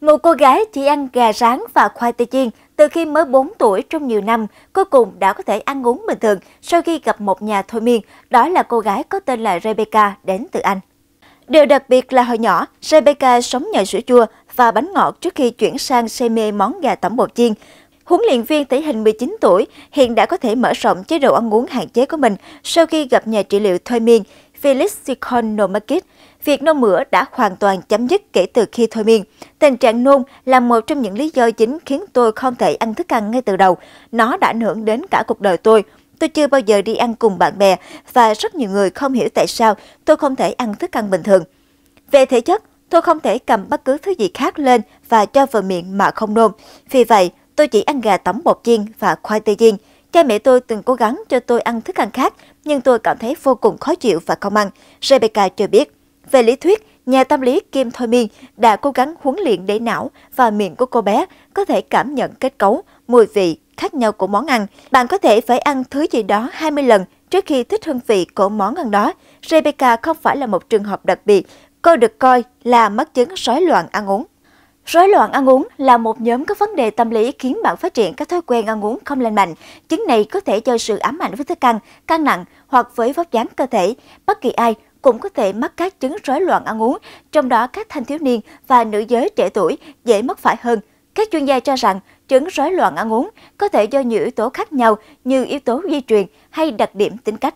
Một cô gái chỉ ăn gà rán và khoai tây chiên từ khi mới 4 tuổi trong nhiều năm, cuối cùng đã có thể ăn uống bình thường sau khi gặp một nhà thôi miên, đó là cô gái có tên là Rebecca đến từ Anh. Điều đặc biệt là hồi nhỏ, Rebecca sống nhờ sữa chua và bánh ngọt trước khi chuyển sang say mê món gà tẩm bột chiên. Huấn luyện viên thể hình 19 tuổi hiện đã có thể mở rộng chế độ ăn uống hạn chế của mình sau khi gặp nhà trị liệu thôi miên. Felix Sikonomakis, việc nôn mửa đã hoàn toàn chấm dứt kể từ khi thôi miên. Tình trạng nôn là một trong những lý do chính khiến tôi không thể ăn thức ăn ngay từ đầu. Nó đã ảnh hưởng đến cả cuộc đời tôi. Tôi chưa bao giờ đi ăn cùng bạn bè và rất nhiều người không hiểu tại sao tôi không thể ăn thức ăn bình thường. Về thể chất, tôi không thể cầm bất cứ thứ gì khác lên và cho vào miệng mà không nôn. Vì vậy, tôi chỉ ăn gà tẩm bột chiên và khoai tây chiên. Cha mẹ tôi từng cố gắng cho tôi ăn thức ăn khác, nhưng tôi cảm thấy vô cùng khó chịu và không ăn, Rebecca cho biết. Về lý thuyết, nhà tâm lý Kim Thôi Miên đã cố gắng huấn luyện để não và miệng của cô bé có thể cảm nhận kết cấu, mùi vị khác nhau của món ăn. Bạn có thể phải ăn thứ gì đó 20 lần trước khi thích hương vị của món ăn đó. Rebecca không phải là một trường hợp đặc biệt. Cô được coi là mắc chứng rối loạn ăn uống. Rối loạn ăn uống là một nhóm các vấn đề tâm lý khiến bạn phát triển các thói quen ăn uống không lành mạnh. Chứng này có thể do sự ám ảnh với thức ăn, căng nặng hoặc với vóc dáng cơ thể. Bất kỳ ai cũng có thể mắc các chứng rối loạn ăn uống, trong đó các thanh thiếu niên và nữ giới trẻ tuổi dễ mắc phải hơn. Các chuyên gia cho rằng chứng rối loạn ăn uống có thể do nhiều yếu tố khác nhau như yếu tố di truyền hay đặc điểm tính cách.